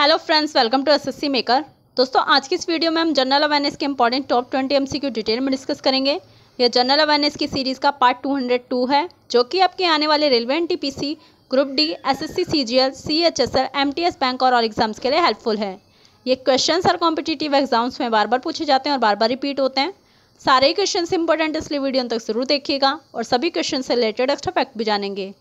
hello friends welcome to SSC maker दोस्तों आज की इस वीडियो में हम जनरल अवेयरनेस के इंपॉर्टेंट टॉप 20 एमसीक्यू डिटेल में डिस्कस करेंगे यह जनरल अवेयरनेस की सीरीज़ का पार्ट 202 है जो कि आपके आने वाले railway and group D SSC CGL CHSL MTS bank और और एग्जाम्स के लिए हेल्पफुल है ये क्वेश्चन और कॉम्पिटिटिव एग्जाम्स में बार बार पूछे जाते हैं और बार बार रिपीट होते हैं सारे क्वेश्चन इंपॉर्टेंट इसलिए वीडियो तक जरूर देखिएगा और सभी क्वेश्चन से रिलेटेड एक्स्ट्रा फैक्ट भी जानेंगे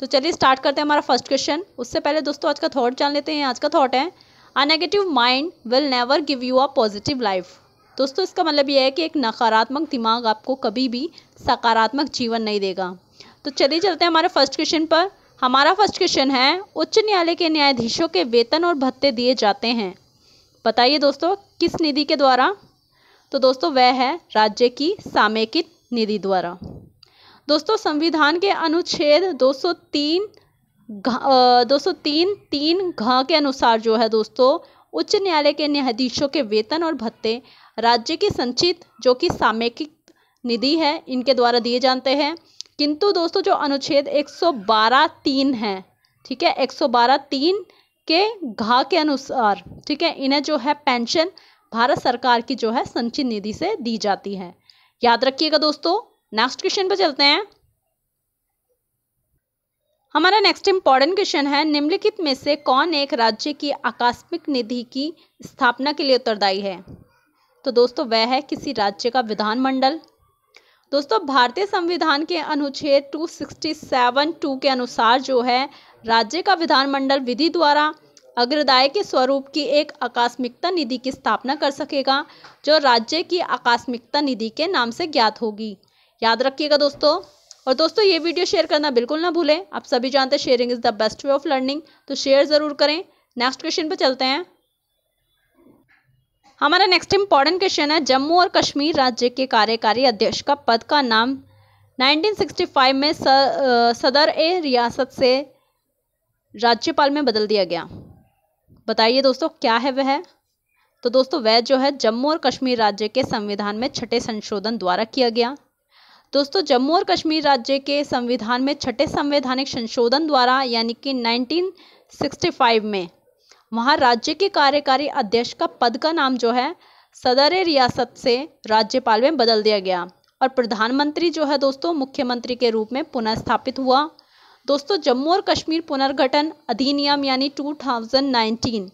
तो चलिए स्टार्ट करते हैं हमारा फर्स्ट क्वेश्चन उससे पहले दोस्तों आज का थॉट जान लेते हैं आज का थॉट है a negative mind will never give you a positive life दोस्तों इसका मतलब यह है कि एक नकारात्मक दिमाग आपको कभी भी सकारात्मक जीवन नहीं देगा तो चलिए चलते हैं हमारे फर्स्ट क्वेश्चन पर हमारा फर्स्ट क्वेश्चन है उच्च न्यायालय के न्यायाधीशों के वेतन और भत्ते दिए जाते हैं बताइए दोस्तों किस निधि के द्वारा तो दोस्तों वह है राज्य की सामेकित निधि द्वारा दोस्तों संविधान के अनुच्छेद 203 दो सौ तीन तीन घ के अनुसार जो है दोस्तों उच्च न्यायालय के न्यायाधीशों के वेतन और भत्ते राज्य की संचित जो कि सामयिक निधि है इनके द्वारा दिए जाते हैं किंतु दोस्तों जो अनुच्छेद 112 तीन है ठीक है 112 तीन के घा के अनुसार ठीक है इन्हें जो है पेंशन भारत सरकार की जो है संचित निधि से दी जाती है याद रखिएगा दोस्तों नेक्स्ट क्वेश्चन पर चलते हैं हमारा नेक्स्ट इम्पॉर्टेंट क्वेश्चन है निम्नलिखित में से कौन एक राज्य की आकस्मिक निधि की स्थापना के लिए उत्तरदायी है तो दोस्तों वह है किसी राज्य का विधानमंडल दोस्तों भारतीय संविधान के अनुच्छेद 2672 टू के अनुसार जो है राज्य का विधानमंडल विधि द्वारा अग्रदाय के स्वरूप की एक आकस्मिकता निधि की स्थापना कर सकेगा जो राज्य की आकस्मिकता निधि के नाम से ज्ञात होगी याद रखिएगा दोस्तों और दोस्तों ये वीडियो शेयर करना बिल्कुल ना भूलें आप सभी जानते हैं sharing is the best way of learning तो शेयर ज़रूर करें नेक्स्ट क्वेश्चन पर चलते हैं हमारा नेक्स्ट इंपॉर्टेंट क्वेश्चन है जम्मू और कश्मीर राज्य के कार्यकारी अध्यक्ष का पद का नाम 1965 में स, सदर ए रियासत से राज्यपाल में बदल दिया गया बताइए दोस्तों क्या है वह तो दोस्तों वह जो है जम्मू और कश्मीर राज्य के संविधान में छठे संशोधन द्वारा किया गया दोस्तों जम्मू और कश्मीर राज्य के संविधान में छठे संवैधानिक संशोधन द्वारा यानी कि 1965 में वहाँ राज्य के कार्यकारी अध्यक्ष का पद का नाम जो है सदर रियासत से राज्यपाल में बदल दिया गया और प्रधानमंत्री जो है दोस्तों मुख्यमंत्री के रूप में पुनः स्थापित हुआ दोस्तों जम्मू और कश्मीर पुनर्गठन अधिनियम यानी 2019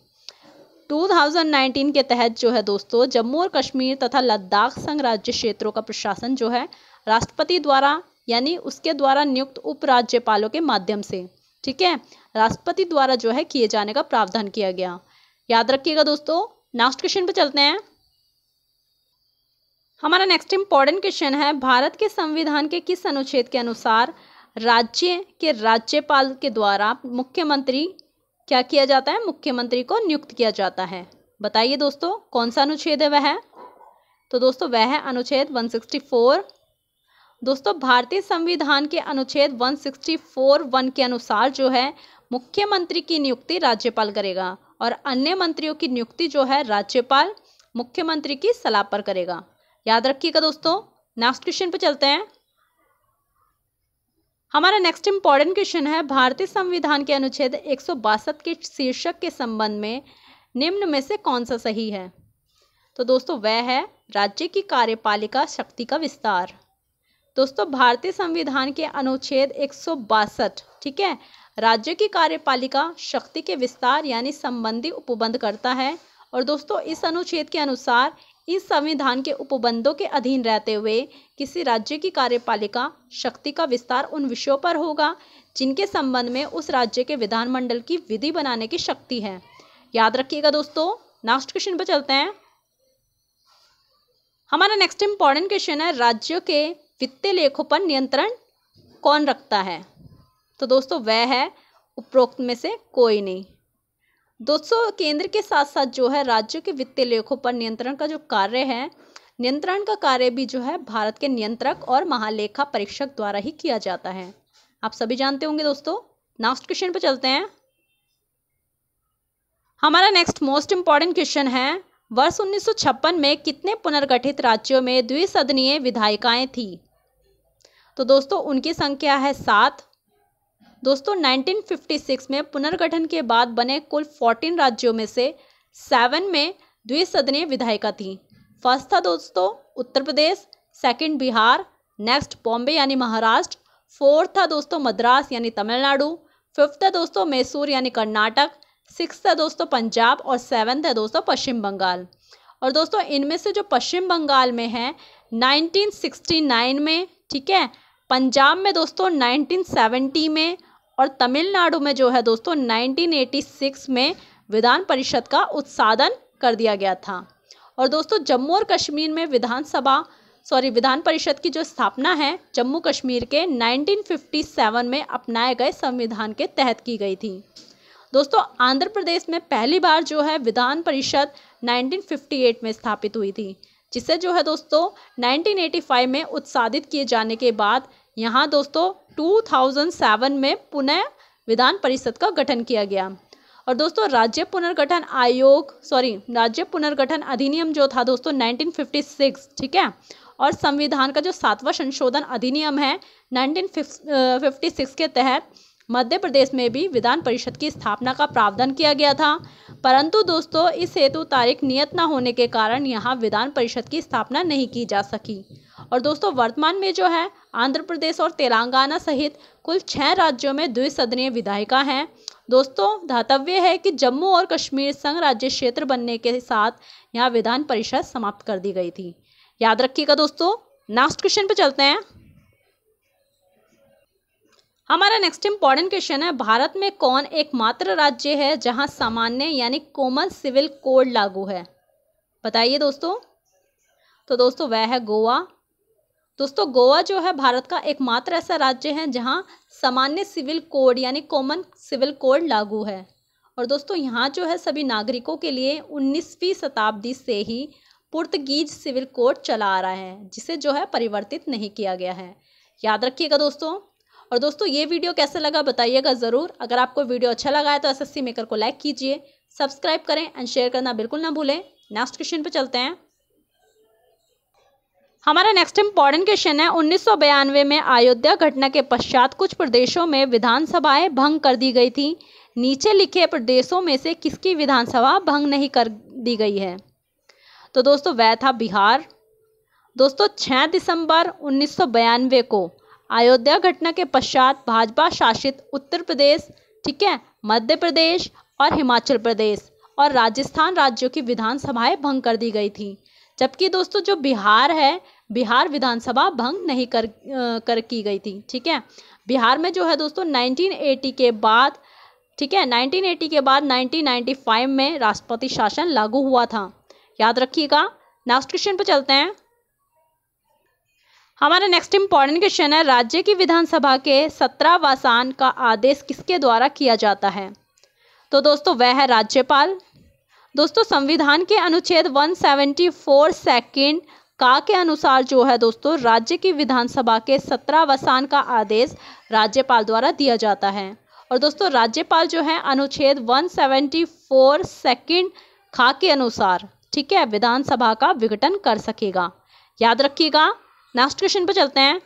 2019 के तहत जो है दोस्तों जम्मू और कश्मीर तथा लद्दाख संघ राज्य क्षेत्रों का प्रशासन जो है राष्ट्रपति द्वारा यानी उसके द्वारा नियुक्त उपराज्यपालों के माध्यम से ठीक है राष्ट्रपति द्वारा जो है किए जाने का प्रावधान किया गया याद रखिएगा दोस्तों नेक्स्ट क्वेश्चन पे चलते हैं हमारा नेक्स्ट इंपॉर्टेंट क्वेश्चन है भारत के संविधान के किस अनुच्छेद के अनुसार राज्य के राज्यपाल के द्वारा मुख्यमंत्री क्या किया जाता है मुख्यमंत्री को नियुक्त किया जाता है बताइए दोस्तों कौन सा अनुच्छेद है वह तो दोस्तों वह है अनुच्छेद 164 दोस्तों भारतीय संविधान के अनुच्छेद 164 वन के अनुसार जो है मुख्यमंत्री की नियुक्ति राज्यपाल करेगा और अन्य मंत्रियों की नियुक्ति जो है राज्यपाल मुख्यमंत्री की सलाह पर करेगा याद रखिएगा दोस्तों नेक्स्ट क्वेश्चन पे चलते हैं हमारा नेक्स्ट इंपॉर्टेंट क्वेश्चन है भारतीय संविधान के अनुच्छेद एक के शीर्षक के संबंध में निम्न में से कौन सा सही है तो दोस्तों वह है राज्य की कार्यपालिका शक्ति का विस्तार दोस्तों भारतीय संविधान के अनुच्छेद एक ठीक है राज्य की कार्यपालिका शक्ति के विस्तार यानी संबंधी उपबंध करता है और दोस्तों इस अनुच्छेद के अनुसार इस संविधान के उपबंधों के अधीन रहते हुए किसी राज्य की कार्यपालिका शक्ति का विस्तार उन विषयों पर होगा जिनके संबंध में उस राज्य के विधानमंडल की विधि बनाने की शक्ति है याद रखिएगा दोस्तों नेक्स्ट क्वेश्चन पर चलते हैं हमारा नेक्स्ट इंपॉर्टेंट क्वेश्चन है राज्य के वित्तीय लेखों पर नियंत्रण कौन रखता है तो दोस्तों वह है उपरोक्त में से कोई नहीं दोस्तों केंद्र के साथ साथ जो है राज्यों के वित्तीय लेखों पर नियंत्रण का जो कार्य है नियंत्रण का कार्य भी जो है भारत के नियंत्रक और महालेखा परीक्षक द्वारा ही किया जाता है आप सभी जानते होंगे दोस्तों नेक्स्ट क्वेश्चन पर चलते हैं हमारा नेक्स्ट मोस्ट इंपॉर्टेंट क्वेश्चन है वर्ष 1956 में कितने पुनर्गठित राज्यों में द्विसदनीय विधायिकाएं थी तो दोस्तों उनकी संख्या है सात दोस्तों 1956 में पुनर्गठन के बाद बने कुल 14 राज्यों में से सेवन में द्विसदनीय विधायिका थी फर्स्ट था दोस्तों उत्तर प्रदेश सेकंड बिहार नेक्स्ट बॉम्बे यानी महाराष्ट्र फोर्थ था दोस्तों मद्रास यानी तमिलनाडु फिफ्थ था दोस्तों मैसूर यानी कर्नाटक सिक्स था दोस्तों पंजाब और सेवन्थ है दोस्तों पश्चिम बंगाल और दोस्तों इनमें से जो पश्चिम बंगाल में है नाइनटीन में ठीक है पंजाब में दोस्तों 1970 में और तमिलनाडु में जो है दोस्तों 1986 में विधान परिषद का उत्सादन कर दिया गया था और दोस्तों जम्मू और कश्मीर में विधानसभा सॉरी विधान परिषद की जो स्थापना है जम्मू कश्मीर के 1957 में अपनाए गए संविधान के तहत की गई थी दोस्तों आंध्र प्रदेश में पहली बार जो है विधान परिषद 1958 में स्थापित हुई थी जिसे जो है दोस्तों 1985 में उत्सादित किए जाने के बाद यहाँ दोस्तों 2007 में पुनः विधान परिषद का गठन किया गया और दोस्तों राज्य पुनर्गठन आयोग सॉरी राज्य पुनर्गठन अधिनियम जो था दोस्तों 1956 ठीक है और संविधान का जो सातवां संशोधन अधिनियम है 1956 के तहत मध्य प्रदेश में भी विधान परिषद की स्थापना का प्रावधान किया गया था परंतु दोस्तों इस हेतु तारीख नियत न होने के कारण यहाँ विधान परिषद की स्थापना नहीं की जा सकी और दोस्तों वर्तमान में जो है आंध्र प्रदेश और तेलंगाना सहित कुल छः राज्यों में द्विसदनीय विधायिका हैं दोस्तों धातव्य है कि जम्मू और कश्मीर संघ राज्य क्षेत्र बनने के साथ यहाँ विधान परिषद समाप्त कर दी गई थी याद रखिएगा दोस्तों नेक्स्ट क्वेश्चन पे चलते हैं हमारा नेक्स्ट इंपॉर्टेंट क्वेश्चन है भारत में कौन एकमात्र राज्य है जहां सामान्य यानी कॉमन सिविल कोड लागू है बताइए दोस्तों तो दोस्तों वह है गोवा दोस्तों गोवा जो है भारत का एकमात्र ऐसा राज्य है जहाँ सामान्य सिविल कोड यानी कॉमन सिविल कोड लागू है और दोस्तों यहाँ जो है सभी नागरिकों के लिए 19वीं शताब्दी से ही पुर्तगीज सिविल कोड चला आ रहा है जिसे जो है परिवर्तित नहीं किया गया है याद रखिएगा दोस्तों और दोस्तों ये वीडियो कैसा लगा बताइएगा ज़रूर अगर आपको वीडियो अच्छा लगा है तो एस मेकर को लाइक कीजिए सब्सक्राइब करें एंड शेयर करना बिल्कुल ना भूलें नेक्स्ट क्वेश्चन पर चलते हैं हमारा नेक्स्ट इम्पॉर्टेंट क्वेश्चन है उन्नीस में अयोध्या घटना के पश्चात कुछ प्रदेशों में विधानसभाएं भंग कर दी गई थी नीचे लिखे प्रदेशों में से किसकी विधानसभा भंग नहीं कर दी गई है तो दोस्तों वह था बिहार दोस्तों 6 दिसंबर उन्नीस को अयोध्या घटना के पश्चात भाजपा शासित उत्तर प्रदेश ठीक है मध्य प्रदेश और हिमाचल प्रदेश और राजस्थान राज्यों की विधानसभाएं भंग कर दी गई थी जबकि दोस्तों जो बिहार है बिहार विधानसभा भंग नहीं कर कर की गई थी ठीक है बिहार में जो है दोस्तों 1980 के बाद ठीक है 1980 के बाद 1995 में राष्ट्रपति शासन लागू हुआ था याद रखिएगा नेक्स्ट क्वेश्चन पर चलते हैं हमारा नेक्स्ट इंपॉर्टेंट क्वेश्चन है राज्य की विधानसभा के सत्रहवासान का आदेश किसके द्वारा किया जाता है तो दोस्तों वह है राज्यपाल दोस्तों संविधान के अनुच्छेद 174 सेवेंटी सेकेंड का के अनुसार जो है दोस्तों राज्य की विधानसभा के सत्रावसान का आदेश राज्यपाल द्वारा दिया जाता है और दोस्तों राज्यपाल जो है अनुच्छेद 174 सेवेंटी सेकेंड खा के अनुसार ठीक है विधानसभा का विघटन कर सकेगा याद रखिएगा नेक्स्ट क्वेश्चन पर चलते हैं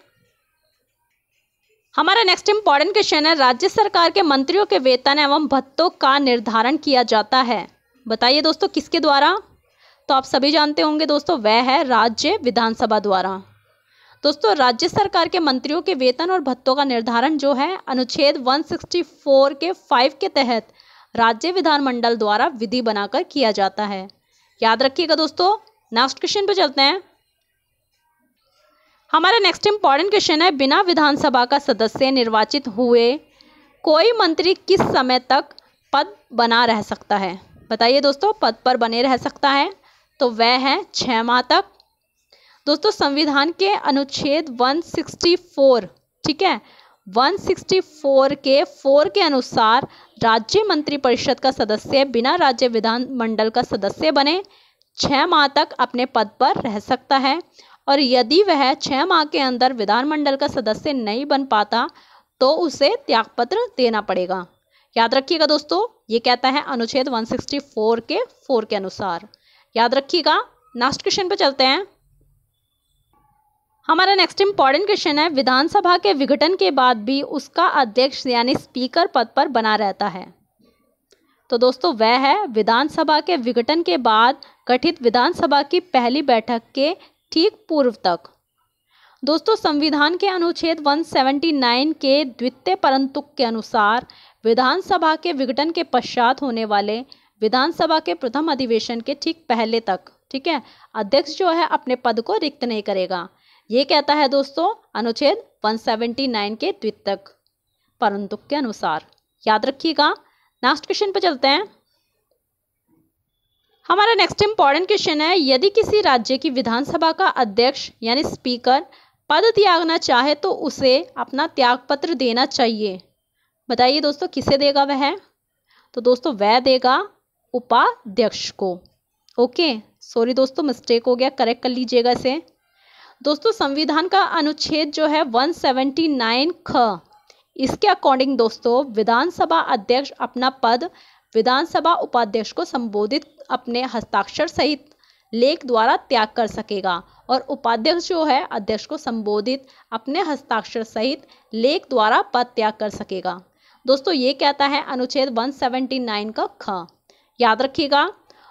हमारा नेक्स्ट इंपॉर्टेंट क्वेश्चन है राज्य सरकार के मंत्रियों के वेतन एवं भत्तों का निर्धारण किया जाता है बताइए दोस्तों किसके द्वारा तो आप सभी जानते होंगे दोस्तों वह है राज्य विधानसभा द्वारा दोस्तों राज्य सरकार के मंत्रियों के वेतन और भत्तों का निर्धारण जो है अनुच्छेद 164 के 5 के तहत राज्य विधानमंडल द्वारा विधि बनाकर किया जाता है याद रखिएगा दोस्तों नेक्स्ट क्वेश्चन पे चलते हैं हमारा नेक्स्ट इंपॉर्टेंट क्वेश्चन है बिना विधानसभा का सदस्य निर्वाचित हुए कोई मंत्री किस समय तक पद बना रह सकता है बताइए दोस्तों पद पर बने रह सकता है तो वह है छः माह तक दोस्तों संविधान के अनुच्छेद 164 ठीक है 164 के फोर के अनुसार राज्य मंत्रिपरिषद का सदस्य बिना राज्य विधान मंडल का सदस्य बने छः माह तक अपने पद पर रह सकता है और यदि वह छः माह के अंदर विधानमंडल का सदस्य नहीं बन पाता तो उसे त्यागपत्र देना पड़ेगा याद रखिएगा दोस्तों ये कहता है अनुच्छेद 164 के 4 के अनुसार याद रखिएगा नेक्स्ट क्वेश्चन पे चलते हैं हमारा नेक्स्ट इंपॉर्टेंट क्वेश्चन है विधानसभा के विघटन के बाद भी उसका अध्यक्ष यानी स्पीकर पद पर बना रहता है तो दोस्तों वह है विधानसभा के विघटन के बाद गठित विधानसभा की पहली बैठक के ठीक पूर्व तक दोस्तों संविधान के अनुच्छेद 179 के द्वितीय परंतु के अनुसार विधानसभा के विघटन के पश्चात होने वाले विधानसभा के प्रथम अधिवेशन के ठीक पहले तक ठीक है अध्यक्ष जो है अपने पद को रिक्त नहीं करेगा ये कहता है दोस्तों अनुच्छेद 179 के द्वितक परंतु के अनुसार याद रखिएगा नेक्स्ट क्वेश्चन पर चलते हैं हमारा नेक्स्ट इंपॉर्टेंट क्वेश्चन है यदि किसी राज्य की विधानसभा का अध्यक्ष यानी स्पीकर पद त्यागना चाहे तो उसे अपना त्याग पत्र देना चाहिए बताइए दोस्तों किसे देगा वह तो दोस्तों वह देगा उपाध्यक्ष को ओके सॉरी दोस्तों मिस्टेक हो गया करेक्ट कर लीजिएगा इसे दोस्तों संविधान का अनुच्छेद जो है 179 ख इसके अकॉर्डिंग दोस्तों विधानसभा अध्यक्ष अपना पद विधानसभा उपाध्यक्ष को संबोधित अपने हस्ताक्षर सहित लेख द्वारा त्याग कर सकेगा और उपाध्यक्ष जो है अध्यक्ष को संबोधित अपने हस्ताक्षर सहित लेख द्वारा पद त्याग कर सकेगा दोस्तों ये कहता है अनुच्छेद 179 का ख याद रखिएगा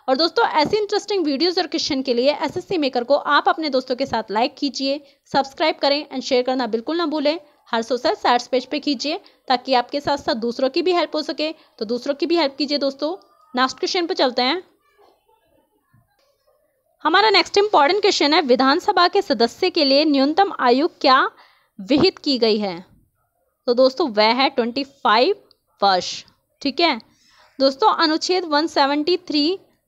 और दोस्तों ऐसी इंटरेस्टिंग वीडियोस और क्वेश्चन के लिए एसएससी मेकर को आप अपने दोस्तों के साथ लाइक कीजिए सब्सक्राइब करें एंड शेयर करना बिल्कुल ना भूलें हर सोशल साइट्स पेज पे कीजिए ताकि आपके साथ साथ दूसरों की भी हेल्प हो सके तो दूसरों की भी हेल्प कीजिए दोस्तों नेक्स्ट क्वेश्चन पे चलते हैं हमारा नेक्स्ट इंपॉर्टेंट क्वेश्चन है विधानसभा के सदस्य के लिए न्यूनतम आयु क्या विहित की गई है तो दोस्तों वह है ट्वेंटी फाइव वर्ष ठीक है दोस्तों अनुच्छेद थ्री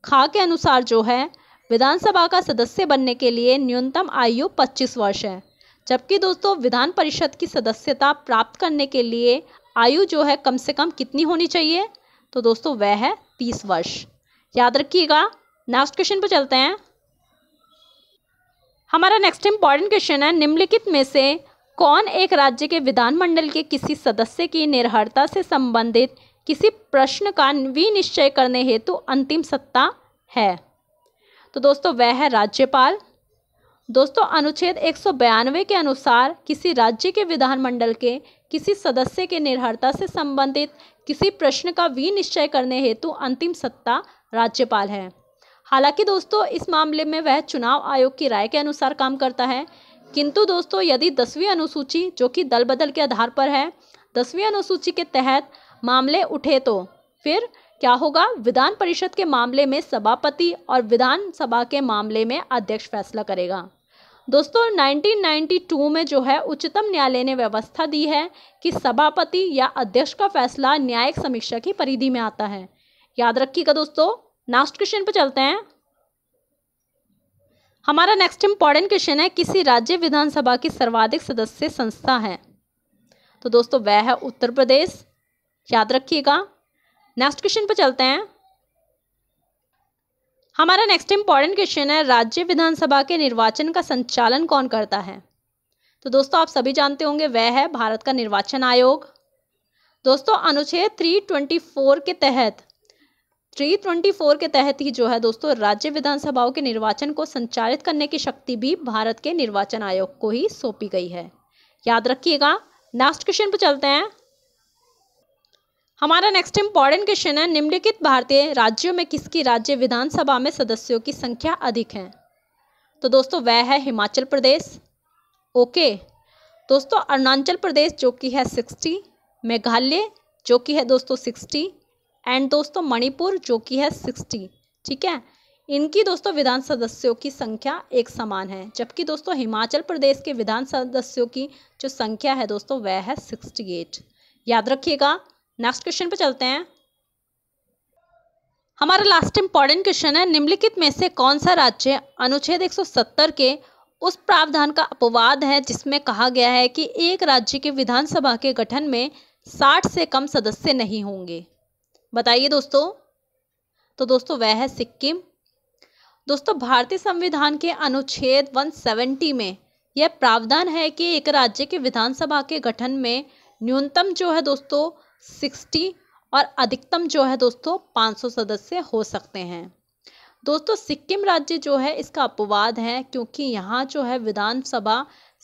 खा के अनुसार जो है विधानसभा का सदस्य बनने के लिए न्यूनतम आयु पच्चीस वर्ष है जबकि दोस्तों विधान परिषद की सदस्यता प्राप्त करने के लिए आयु जो है कम से कम कितनी होनी चाहिए तो दोस्तों वह है तीस वर्ष याद रखिएगा नेक्स्ट क्वेश्चन पर चलते हैं हमारा नेक्स्ट इम्पॉर्टेंट क्वेश्चन है निम्नलिखित में से कौन एक राज्य के विधानमंडल के किसी सदस्य की निर्हरता से संबंधित किसी प्रश्न का विनिश्चय करने हेतु अंतिम सत्ता है तो दोस्तों वह है राज्यपाल दोस्तों अनुच्छेद एक के अनुसार किसी राज्य के विधानमंडल के किसी सदस्य के निर्हरता से संबंधित किसी प्रश्न का विनिश्चय करने हेतु अंतिम सत्ता राज्यपाल है हालांकि दोस्तों इस मामले में वह चुनाव आयोग की राय के अनुसार काम करता है किंतु दोस्तों यदि दसवीं अनुसूची जो कि दल बदल के आधार पर है दसवीं अनुसूची के तहत मामले उठे तो फिर क्या होगा विधान परिषद के मामले में सभापति और विधानसभा के मामले में अध्यक्ष फैसला करेगा दोस्तों 1992 में जो है उच्चतम न्यायालय ने व्यवस्था दी है कि सभापति या अध्यक्ष का फैसला न्यायिक समीक्षा की परिधि में आता है याद रखिएगा दोस्तों नास्ट क्वेश्चन पर चलते हैं हमारा नेक्स्ट इम्पॉर्टेंट क्वेश्चन है किसी राज्य विधानसभा की सर्वाधिक सदस्य संस्था है तो दोस्तों वह है उत्तर प्रदेश याद रखिएगा नेक्स्ट क्वेश्चन पर चलते हैं हमारा नेक्स्ट इम्पॉर्टेंट क्वेश्चन है राज्य विधानसभा के निर्वाचन का संचालन कौन करता है तो दोस्तों आप सभी जानते होंगे वह है भारत का निर्वाचन आयोग दोस्तों अनुच्छेद 324 के तहत थ्री ट्वेंटी फोर के तहत ही जो है दोस्तों राज्य विधानसभाओं के निर्वाचन को संचालित करने की शक्ति भी भारत के निर्वाचन आयोग को ही सौंपी गई है याद रखिएगा नेक्स्ट क्वेश्चन पर चलते हैं हमारा नेक्स्ट इंपॉर्टेंट क्वेश्चन है निम्नलिखित भारतीय राज्यों में किसकी राज्य विधानसभा में सदस्यों की संख्या अधिक है तो दोस्तों वह है हिमाचल प्रदेश ओके दोस्तों अरुणाचल प्रदेश जो कि है सिक्सटी मेघालय जो कि है दोस्तों सिक्सटी एंड दोस्तों मणिपुर जो कि है सिक्सटी ठीक है इनकी दोस्तों विधान सदस्यों की संख्या एक समान है जबकि दोस्तों हिमाचल प्रदेश के विधान सदस्यों की जो संख्या है दोस्तों वह है सिक्सटी एट याद रखिएगा नेक्स्ट क्वेश्चन पे चलते हैं हमारा लास्ट इंपॉर्टेंट क्वेश्चन है निम्नलिखित में से कौन सा राज्य अनुच्छेद एक के उस प्रावधान का अपवाद है जिसमें कहा गया है कि एक राज्य के विधानसभा के गठन में साठ से कम सदस्य नहीं होंगे बताइए दोस्तों तो दोस्तों वह है सिक्किम दोस्तों भारतीय संविधान के अनुच्छेद 170 में यह प्रावधान है कि एक राज्य के विधानसभा के गठन में न्यूनतम जो है दोस्तों 60 और अधिकतम जो है दोस्तों 500 सदस्य हो सकते हैं दोस्तों सिक्किम राज्य जो है इसका अपवाद है क्योंकि यहाँ जो है विधानसभा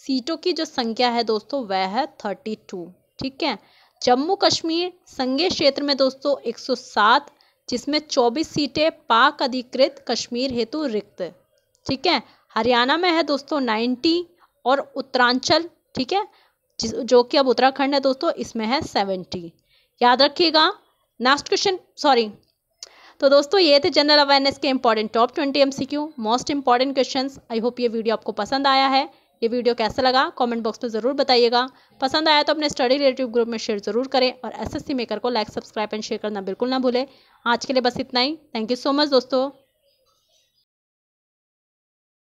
सीटों की जो संख्या है दोस्तों वह है थर्टी टू ठीक है जम्मू कश्मीर संघीय क्षेत्र में दोस्तों 107 जिसमें 24 सीटें पाक अधिकृत कश्मीर हेतु रिक्त ठीक है हरियाणा में है दोस्तों 90 और उत्तरांचल ठीक है जो कि अब उत्तराखंड है दोस्तों इसमें है 70 याद रखिएगा नेक्स्ट क्वेश्चन सॉरी तो दोस्तों ये थे जनरल अवेयरनेस के important top twenty MCQ most important questions I hope ये वीडियो आपको पसंद आया है ये वीडियो कैसा लगा कमेंट बॉक्स में ज़रूर बताइएगा पसंद आया तो अपने स्टडी रिलेटिव ग्रुप में शेयर ज़रूर करें और एसएससी मेकर को लाइक सब्सक्राइब एंड शेयर करना बिल्कुल ना भूलें आज के लिए बस इतना ही थैंक यू सो मच दोस्तों